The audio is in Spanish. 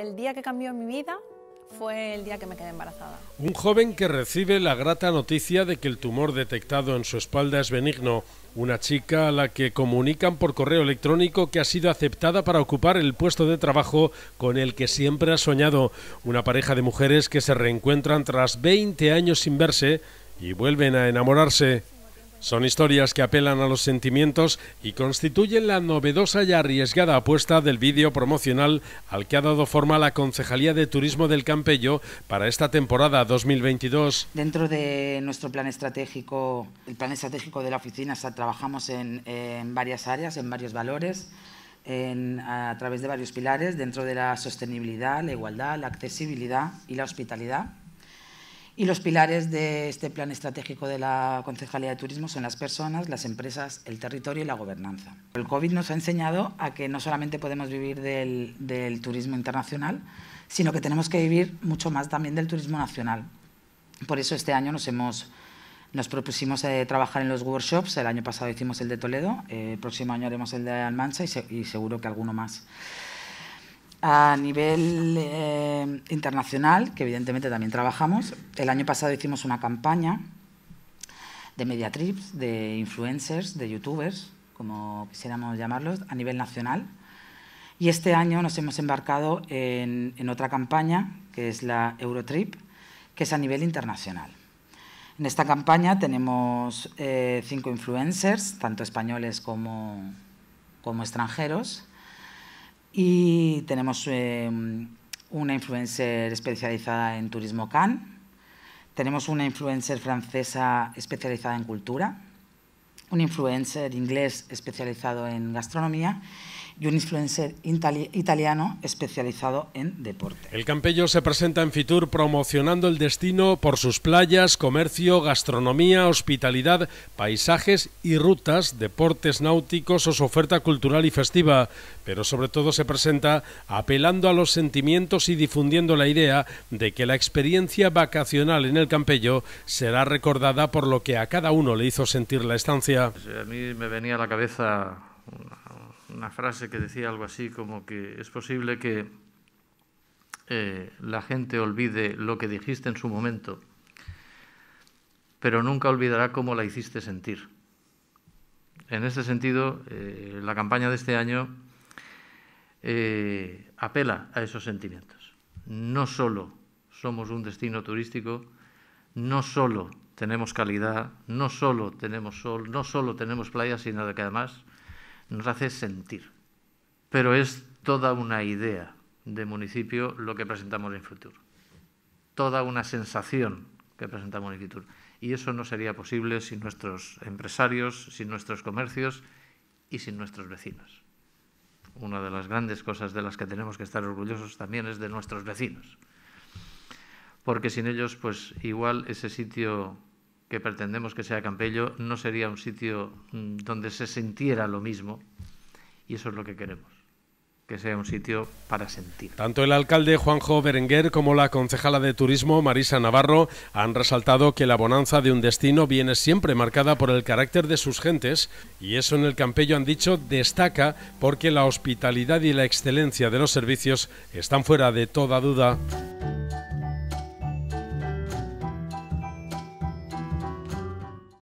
el día que cambió mi vida fue el día que me quedé embarazada. Un joven que recibe la grata noticia de que el tumor detectado en su espalda es benigno. Una chica a la que comunican por correo electrónico que ha sido aceptada para ocupar el puesto de trabajo con el que siempre ha soñado. Una pareja de mujeres que se reencuentran tras 20 años sin verse y vuelven a enamorarse. Son historias que apelan a los sentimientos y constituyen la novedosa y arriesgada apuesta del vídeo promocional al que ha dado forma la Concejalía de Turismo del Campello para esta temporada 2022. Dentro de nuestro plan estratégico, el plan estratégico de la oficina, trabajamos en, varias áreas, en varios valores, a través de varios pilares, dentro de la sostenibilidad, la igualdad, la accesibilidad y la hospitalidad. Y los pilares de este plan estratégico de la Concejalía de Turismo son las personas, las empresas, el territorio y la gobernanza. El COVID nos ha enseñado a que no solamente podemos vivir del, turismo internacional, sino que tenemos que vivir mucho más también del turismo nacional. Por eso este año nos hemos nos propusimos eh, trabajar en los workshops, el año pasado hicimos el de Toledo, eh, el próximo año haremos el de Almansa y, y seguro que alguno más. A nivel eh, internacional, que evidentemente también trabajamos, el año pasado hicimos una campaña de media trips, de influencers, de youtubers, como quisiéramos llamarlos, a nivel nacional. Y este año nos hemos embarcado en, otra campaña, que es la Eurotrip, que es a nivel internacional. En esta campaña tenemos eh, cinco influencers, tanto españoles como extranjeros, y tenemos em, una influencer especializada en turismo Cannes, tenemos una influencer francesa especializada en cultura, un influencer inglés especializado en gastronomía y un influencer italiano especializado en deporte. El Campello se presenta en Fitur promocionando el destino por sus playas, comercio, gastronomía, hospitalidad, paisajes y rutas, deportes náuticos o su oferta cultural y festiva, pero sobre todo se presenta apelando a los sentimientos y difundiendo la idea de que la experiencia vacacional en el Campello será recordada por lo que a cada uno le hizo sentir la estancia. Pues, eh, a mí me venía a la cabeza una frase que decía algo así como que es posible que eh, la gente olvide lo que dijiste en su momento, pero nunca olvidará cómo la hiciste sentir. En este sentido, eh, la campaña de este año eh, apela a esos sentimientos. No solo somos un destino turístico, no solo tenemos calidad, no solo tenemos sol, no solo tenemos playas, sino que además nos hace sentir. Pero es toda una idea de municipio lo que presentamos en futuro, Toda una sensación que presentamos en futuro. Y eso no sería posible sin nuestros empresarios, sin nuestros comercios y sin nuestros vecinos. Una de las grandes cosas de las que tenemos que estar orgullosos también es de nuestros vecinos. Porque sin ellos, pues igual ese sitio que pretendemos que sea Campello, no sería un sitio mm, donde se sintiera lo mismo. Y eso es lo que queremos que sea un sitio para sentir. Tanto el alcalde Juanjo Berenguer como la concejala de turismo Marisa Navarro han resaltado que la bonanza de un destino viene siempre marcada por el carácter de sus gentes y eso en el Campello han dicho destaca porque la hospitalidad y la excelencia de los servicios están fuera de toda duda.